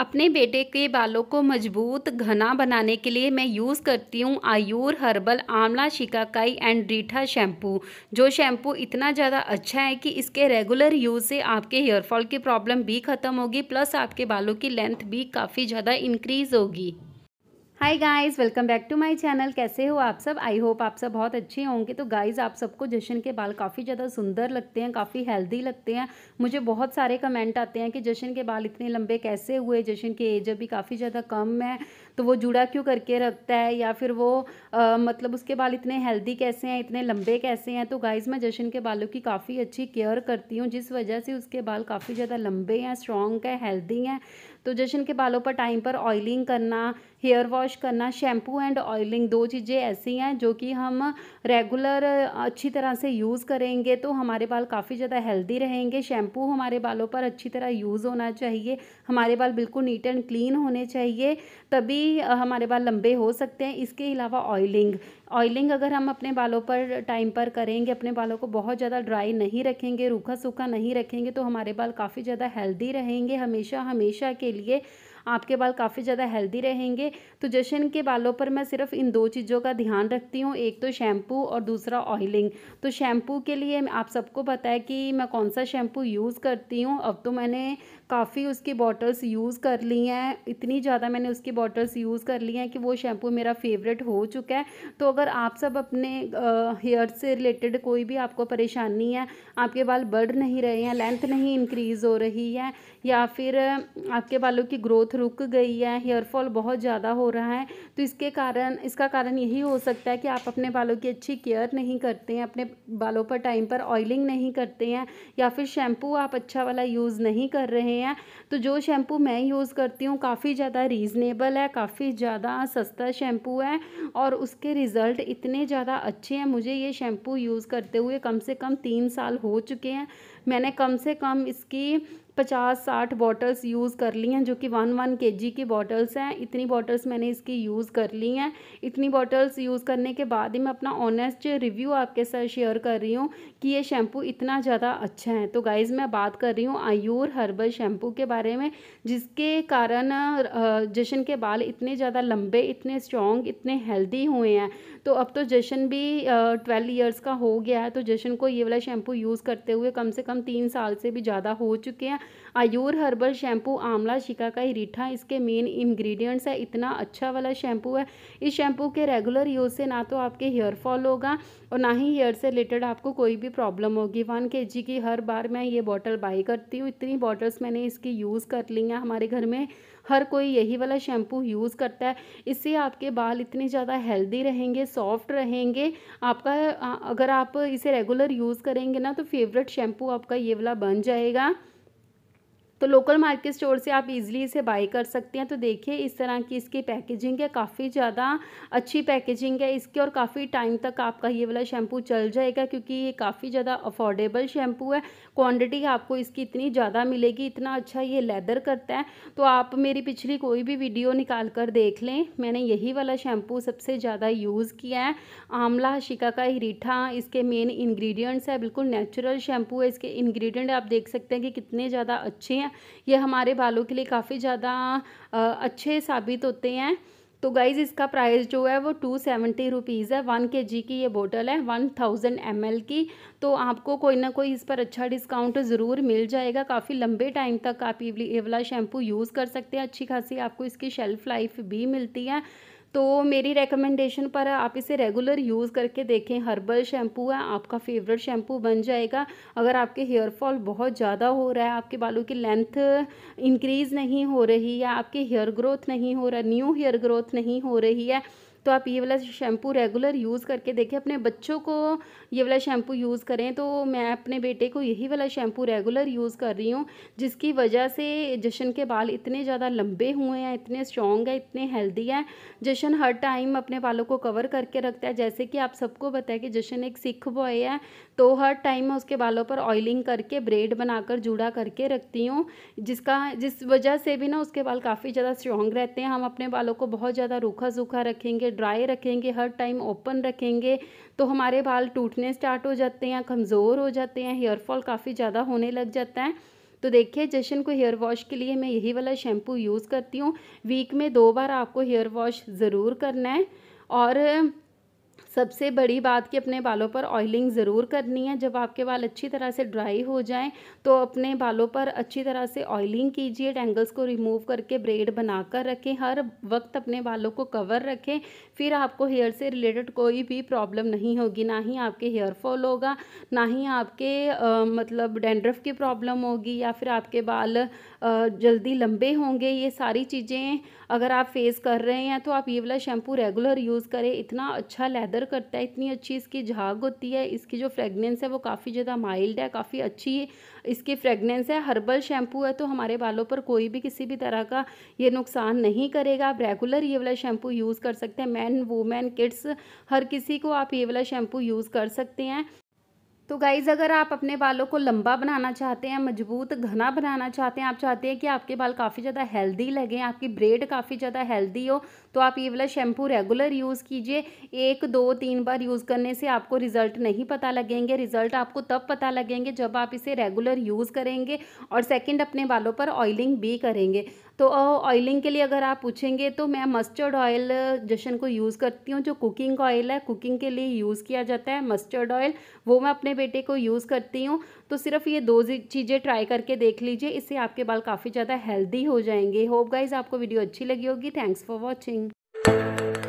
अपने बेटे के बालों को मजबूत घना बनाने के लिए मैं यूज़ करती हूँ Ayur herbal amla shikakai and reetha shampoo जो शैम्पू इतना ज़्यादा अच्छा है कि इसके रेगुलर यूज़ से आपके हेयरफॉल की प्रॉब्लम भी ख़त्म होगी प्लस आपके बालों की लेंथ भी काफ़ी ज़्यादा इंक्रीज़ होगी hi guys welcome back to my channel कैसे हो आप सब आई होप आप सब बहुत अच्छे होंगे तो गाइस आप सबको जशन के बाल काफ़ी ज़्यादा सुंदर लगते हैं काफ़ी हेल्दी लगते हैं मुझे बहुत सारे कमेंट आते हैं कि जशन के बाल इतने लंबे कैसे हुए जशन के एज अभी काफ़ी ज़्यादा कम है तो वो जुड़ा क्यों करके रखता है या फिर वो आ, मतलब उसके बाल इतने हेल्दी कैसे हैं इतने लंबे कैसे हैं तो गाइज मैं जशन के बालों की काफ़ी अच्छी केयर करती हूँ जिस वजह से उसके बाल काफ़ी ज़्यादा लंबे हैं स्ट्रॉन्ग हैं हेल्दी हैं तो जशन के बालों पर टाइम पर ऑयलिंग करना हेयर वॉश करना शैम्पू एंड ऑयलिंग दो चीज़ें ऐसी हैं जो कि हम रेगुलर अच्छी तरह से यूज़ करेंगे तो हमारे बाल काफ़ी ज़्यादा हेल्दी रहेंगे शैम्पू हमारे बालों पर अच्छी तरह यूज़ होना चाहिए हमारे बाल बिल्कुल नीट एंड क्लीन होने चाहिए तभी भी हमारे बाल लंबे हो सकते हैं इसके अलावा ऑयलिंग ऑयलिंग अगर हम अपने बालों पर टाइम पर करेंगे अपने बालों को बहुत ज़्यादा ड्राई नहीं रखेंगे रूखा सूखा नहीं रखेंगे तो हमारे बाल काफ़ी ज़्यादा हेल्दी रहेंगे हमेशा हमेशा के लिए आपके बाल काफ़ी ज़्यादा हेल्दी रहेंगे तो जशन के बालों पर मैं सिर्फ इन दो चीज़ों का ध्यान रखती हूँ एक तो शैम्पू और दूसरा ऑयलिंग तो शैम्पू के लिए आप सबको पता है कि मैं कौन सा शैम्पू यूज़ करती हूँ अब तो मैंने काफ़ी उसकी बॉटल्स यूज़ कर ली हैं इतनी ज़्यादा मैंने उसकी बॉटल्स यूज़ कर ली हैं कि वो शैम्पू मेरा फेवरेट हो चुका है तो अगर आप सब अपने हेयर से रिलेटेड कोई भी आपको परेशानी है आपके बाल बढ़ नहीं रहे हैं लेंथ नहीं इंक्रीज़ हो रही है या फिर आपके बालों की ग्रोथ ग्रोथ रुक गई है हेयरफॉल बहुत ज़्यादा हो रहा है तो इसके कारण इसका कारण यही हो सकता है कि आप अपने बालों की अच्छी केयर नहीं करते हैं अपने बालों पर टाइम पर ऑयलिंग नहीं करते हैं या फिर शैम्पू आप अच्छा वाला यूज़ नहीं कर रहे हैं तो जो शैम्पू मैं यूज़ करती हूँ काफ़ी ज़्यादा रीज़नेबल है काफ़ी ज़्यादा सस्ता शैम्पू है और उसके रिज़ल्ट इतने ज़्यादा अच्छे हैं मुझे ये शैम्पू यूज़ करते हुए कम से कम तीन साल हो चुके हैं मैंने कम से कम इसकी पचास साठ बॉटल्स यूज़ कर ली हैं जो कि वन वन के जी की बॉटल्स हैं इतनी बॉटल्स मैंने इसकी यूज़ कर ली हैं इतनी बॉटल्स यूज़ करने के बाद ही मैं अपना ऑनेस्ट रिव्यू आपके साथ शेयर कर रही हूँ कि ये शैम्पू इतना ज़्यादा अच्छा है तो गाइज़ मैं बात कर रही हूँ आयूर हर्बल शैम्पू के बारे में जिसके कारण जशन के बाल इतने ज़्यादा लंबे इतने स्ट्रॉन्ग इतने हेल्दी हुए हैं तो अब तो जशन भी ट्वेल्व ईयर्स का हो गया है तो जशन को ये वाला शैम्पू यूज़ करते हुए कम से कम कम तीन साल से भी ज़्यादा हो चुके हैं आयूर हर्बल शैम्पू आंवला शिका का रीठा इसके मेन इंग्रेडिएंट्स है इतना अच्छा वाला शैम्पू है इस शैम्पू के रेगुलर यूज़ से ना तो आपके हेयर फॉल होगा और ना ही हेयर से रिलेटेड आपको कोई भी प्रॉब्लम होगी वन के की हर बार मैं ये बॉटल बाई करती हूँ इतनी बॉटल्स मैंने इसकी यूज़ कर ली हैं हमारे घर में हर कोई यही वाला शैम्पू यूज़ करता है इससे आपके बाल इतने ज़्यादा हेल्दी रहेंगे सॉफ्ट रहेंगे आपका अगर आप इसे रेगुलर यूज़ करेंगे ना तो फेवरेट शैम्पू आपका ये वाला बन जाएगा तो लोकल मार्केट स्टोर से आप इजीली इसे बाई कर सकते हैं तो देखिए इस तरह की इसकी पैकेजिंग है काफ़ी ज़्यादा अच्छी पैकेजिंग है इसकी और काफ़ी टाइम तक आपका ये वाला शैम्पू चल जाएगा क्योंकि ये काफ़ी ज़्यादा अफोर्डेबल शैम्पू है क्वांटिटी आपको इसकी इतनी ज़्यादा मिलेगी इतना अच्छा ये लेदर करता है तो आप मेरी पिछली कोई भी वीडियो निकाल कर देख लें मैंने यही वाला शैम्पू सबसे ज़्यादा यूज़ किया है आंवला शिका का रीठा इसके मेन इंग्रेडिएंट्स है बिल्कुल नेचुरल शैम्पू है इसके इंग्रेडिएंट आप देख सकते हैं कि कितने ज़्यादा अच्छे हैं ये हमारे बालों के लिए काफ़ी ज़्यादा अच्छे साबित होते हैं तो गाइज़ इसका प्राइस जो है वो टू सेवेंटी रुपीज़ है वन के जी की ये बोतल है वन थाउजेंड एम एल की तो आपको कोई ना कोई इस पर अच्छा डिस्काउंट ज़रूर मिल जाएगा काफ़ी लंबे टाइम तक आप ये वाला शैम्पू यूज़ कर सकते हैं अच्छी खासी आपको इसकी शेल्फ़ लाइफ भी मिलती है तो मेरी रिकमेंडेशन पर आप इसे रेगुलर यूज़ करके देखें हर्बल शैम्पू है आपका फेवरेट शैम्पू बन जाएगा अगर आपके हेयर फॉल बहुत ज़्यादा हो रहा है आपके बालों की लेंथ इंक्रीज़ नहीं हो रही है आपके हेयर ग्रोथ नहीं हो रहा न्यू हेयर ग्रोथ नहीं हो रही है तो आप ये वाला शैम्पू रेगुलर यूज़ करके देखें अपने बच्चों को ये वाला शैम्पू यूज़ करें तो मैं अपने बेटे को यही वाला शैम्पू रेगुलर यूज़ कर रही हूँ जिसकी वजह से जशन के बाल इतने ज़्यादा लंबे हुए हैं इतने स्ट्रॉन्ग है इतने हेल्दी हैं जशन हर टाइम अपने बालों को कवर करके रखता है जैसे कि आप सबको बताया कि जशन एक सिख बॉय है तो हर टाइम मैं उसके बालों पर ऑयलिंग करके ब्रेड बनाकर जूड़ा करके रखती हूँ जिसका जिस वजह से भी ना उसके बाल काफ़ी ज़्यादा स्ट्रॉन्ग रहते हैं हम अपने बालों को बहुत ज़्यादा रूखा सूखा रखेंगे ड्राई रखेंगे हर टाइम ओपन रखेंगे तो हमारे बाल टूटने स्टार्ट हो जाते हैं कमज़ोर हो जाते हैं हेयरफॉल काफ़ी ज़्यादा होने लग जाता है तो देखिए जशन को हेयर वॉश के लिए मैं यही वाला शैम्पू यूज़ करती हूँ वीक में दो बार आपको हेयर वॉश ज़रूर करना है और सबसे बड़ी बात कि अपने बालों पर ऑयलिंग ज़रूर करनी है जब आपके बाल अच्छी तरह से ड्राई हो जाएं तो अपने बालों पर अच्छी तरह से ऑयलिंग कीजिए डैंगल्स को रिमूव करके ब्रेड बनाकर रखें हर वक्त अपने बालों को कवर रखें फिर आपको हेयर से रिलेटेड कोई भी प्रॉब्लम नहीं होगी ना ही आपके हेयर फॉल होगा ना ही आपके आ, मतलब डेंड्रफ की प्रॉब्लम होगी या फिर आपके बाल आ, जल्दी लंबे होंगे ये सारी चीज़ें अगर आप फेस कर रहे हैं तो आप ये वाला शैम्पू रेगुलर यूज़ करें इतना अच्छा लेदर कलर करता है इतनी अच्छी इसकी झाग होती है इसकी जो फ्रेगनेंस है वो काफ़ी ज़्यादा माइल्ड है काफ़ी अच्छी इसकी फ्रेगनेंस है हर्बल शैम्पू है तो हमारे बालों पर कोई भी किसी भी तरह का ये नुकसान नहीं करेगा आप रेगुलर ये वाला शैम्पू यूज़ कर सकते हैं मैन वुमेन किड्स हर किसी को आप ये वाला शैम्पू यूज़ कर सकते हैं तो गाइज़ अगर आप अपने बालों को लंबा बनाना चाहते हैं मजबूत घना बनाना चाहते हैं आप चाहते हैं कि आपके बाल काफ़ी ज़्यादा हेल्दी लगें आपकी ब्रेड काफ़ी ज़्यादा हेल्दी हो तो आप ये वाला शैम्पू रेगुलर यूज़ कीजिए एक दो तीन बार यूज़ करने से आपको रिज़ल्ट नहीं पता लगेंगे रिज़ल्ट आपको तब पता लगेंगे जब आप इसे रेगुलर यूज़ करेंगे और सेकेंड अपने बालों पर ऑयलिंग भी करेंगे तो ऑयलिंग के लिए अगर आप पूछेंगे तो मैं मस्टर्ड ऑयल जशन को यूज़ करती हूँ जो कुकिंग ऑयल है कुकिंग के लिए यूज़ किया जाता है मस्टर्ड ऑयल वो मैं अपने बेटे को यूज़ करती हूँ तो सिर्फ ये दो चीज़ें ट्राई करके देख लीजिए इससे आपके बाल काफ़ी ज़्यादा हेल्दी हो जाएंगे होप गाइज आपको वीडियो अच्छी लगी होगी थैंक्स फॉर वॉचिंग